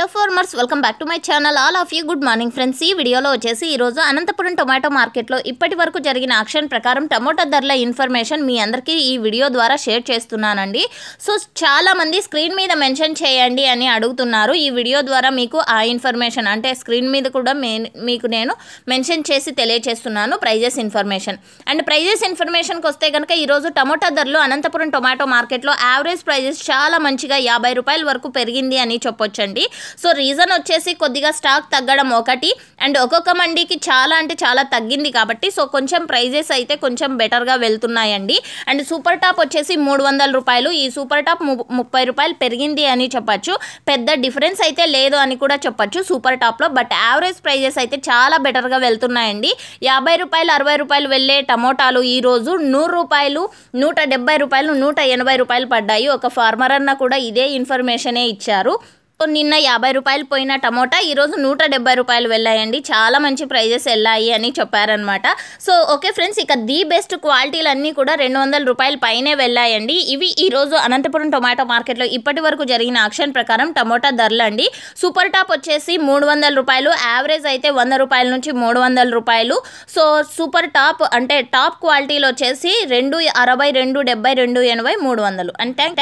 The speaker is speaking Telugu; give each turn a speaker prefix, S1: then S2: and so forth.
S1: hello farmers welcome back to my channel all of you good morning friends ఈ వీడియోలో వచ్చేసి ఈరోజు అనంతపురం టొమాటో మార్కెట్లో ఇప్పటి వరకు జరిగిన ఆక్షన్ ప్రకారం టమాటో ధరల ఇన్ఫర్మేషన్ మీ అందరికీ ఈ వీడియో ద్వారా షేర్ చేస్తున్నానండి సో చాలామంది స్క్రీన్ మీద మెన్షన్ చేయండి అని అడుగుతున్నారు ఈ వీడియో ద్వారా మీకు ఆ ఇన్ఫర్మేషన్ అంటే స్క్రీన్ మీద కూడా మీకు నేను మెన్షన్ చేసి తెలియచేస్తున్నాను ప్రైజెస్ ఇన్ఫర్మేషన్ అండ్ ప్రైజెస్ ఇన్ఫర్మేషన్కి వస్తే కనుక ఈరోజు టమాటో ధరలు అనంతపురం టొమాటో మార్కెట్లో యావరేజ్ ప్రైజెస్ చాలా మంచిగా యాభై రూపాయల వరకు పెరిగింది అని చెప్పొచ్చండి సో రీజన్ వచ్చేసి కొద్దిగా స్టాక్ తగ్గడం ఒకటి అండ్ ఒక్కొక్క మండీకి చాలా అంటే చాలా తగ్గింది కాబట్టి సో కొంచెం ప్రైజెస్ అయితే కొంచెం బెటర్గా వెళ్తున్నాయండి అండ్ సూపర్ టాప్ వచ్చేసి మూడు వందల రూపాయలు ఈ సూపర్ టాప్ ముప్పై రూపాయలు పెరిగింది అని చెప్పచ్చు పెద్ద డిఫరెన్స్ అయితే లేదు అని కూడా చెప్పచ్చు సూపర్ టాప్లో బట్ యావరేజ్ ప్రైజెస్ అయితే చాలా బెటర్గా వెళ్తున్నాయండి యాభై రూపాయలు అరవై రూపాయలు వెళ్ళే టమోటాలు ఈరోజు నూరు రూపాయలు నూట డెబ్బై రూపాయలు నూట ఎనభై రూపాయలు పడ్డాయి ఒక ఫార్మర్ అన్న కూడా ఇదే ఇన్ఫర్మేషనే ఇచ్చారు నిన్న యాభై రూపాయలు పోయిన టమోటా ఈరోజు నూట డెబ్బై రూపాయలు వెళ్ళాయండి చాలా మంచి ప్రైజెస్ వెళ్ళాయి అని చెప్పారనమాట సో ఓకే ఫ్రెండ్స్ ఇక ది బెస్ట్ క్వాలిటీలు అన్నీ కూడా రెండు వందల రూపాయల పైనే వెళ్ళాయండి ఇవి ఈరోజు అనంతపురం టొమాటో మార్కెట్లో ఇప్పటి వరకు జరిగిన ఆక్షన్ ప్రకారం టమోటా ధరలు అండి సూపర్ టాప్ వచ్చేసి మూడు వందల రూపాయలు యావరేజ్ అయితే వంద రూపాయల నుంచి మూడు వందల రూపాయలు సో సూపర్ టాప్ అంటే టాప్ క్వాలిటీలో వచ్చేసి రెండు అరవై రెండు డెబ్బై రెండు ఎనభై మూడు వందలు అంటే